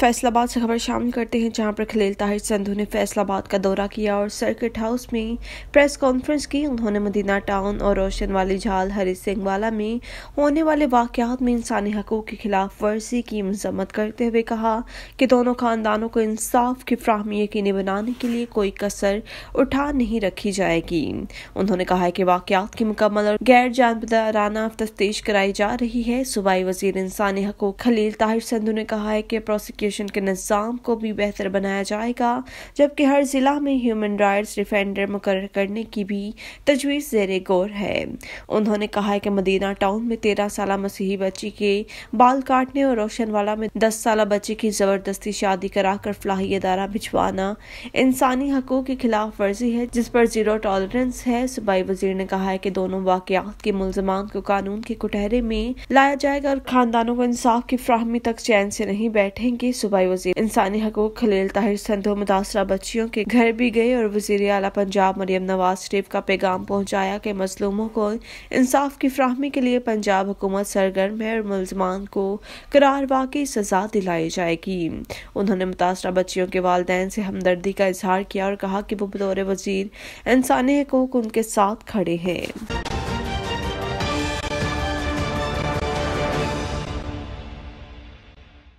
फैसलाबाद से खबर शामिल करते हैं जहां पर खलील ताहिर संधू ने फैसलाबाद का दौरा किया और सर्किट हाउस में प्रेस कॉन्फ्रेंस की उन्होंने मदीना टाउन और रोशन वाली झाल हरी सिंह वाला में होने वाले वाकत में इंसानी हकूक के खिलाफ वर्जी की मजम्मत करते हुए कहा कि दोनों खानदानों को इंसाफ की फ्राहमी यकीनी बनाने के लिए कोई कसर उठा नहीं रखी जाएगी उन्होंने कहा है कि वाकत की मुकम्मल और गैर जानबदाराना तफ्तीश कराई जा रही है सूबाई वजीर इंसानी हकूक खलील ताहिर संधु ने कहा है कि प्रोसिक्यूट एजुकेशन के निज़ाम को भी बेहतर बनाया जाएगा जबकि हर ज़िला में ह्यूमन राइट्स डिफेंडर मुकर करने की भी तजवीज़ जेर गौर है उन्होंने कहा है कि मदीना टाउन में तेरह साल मसीही बच्ची के बाल काटने और रोशन वाला में दस साल बच्ची की ज़बरदस्ती शादी कराकर फलाही अदारा भिजवाना इंसानी हकों के खिलाफ वर्जी है जिस पर ज़ीरो टॉलरेंस है सूबाई वजीर ने कहा है कि दोनों वाकत के मुलजमान को कानून के कुटहरे में लाया जाएगा और खानदानों को इंसाफ की फ्राहमी तक चैन से नहीं बैठेंगे सूबाई वजी इंसानी हकूक खलील ताहिर संधो मुतासरा बच्चियों के घर भी गए और वजीर अला पंजाब मरियम नवाज शरीफ का पैगाम पहुँचाया कि मजलूमों को इंसाफ की फ्राहमी के लिए पंजाब हुकूमत सरगर्म है और मुलजमान को करार वाकई सजा दिलाई जाएगी उन्होंने मुतासरा बच्चियों के वालदेन से हमदर्दी का इजहार किया और कहा कि वो बतौर वजीर इंसानी हकूक उनके साथ खड़े हैं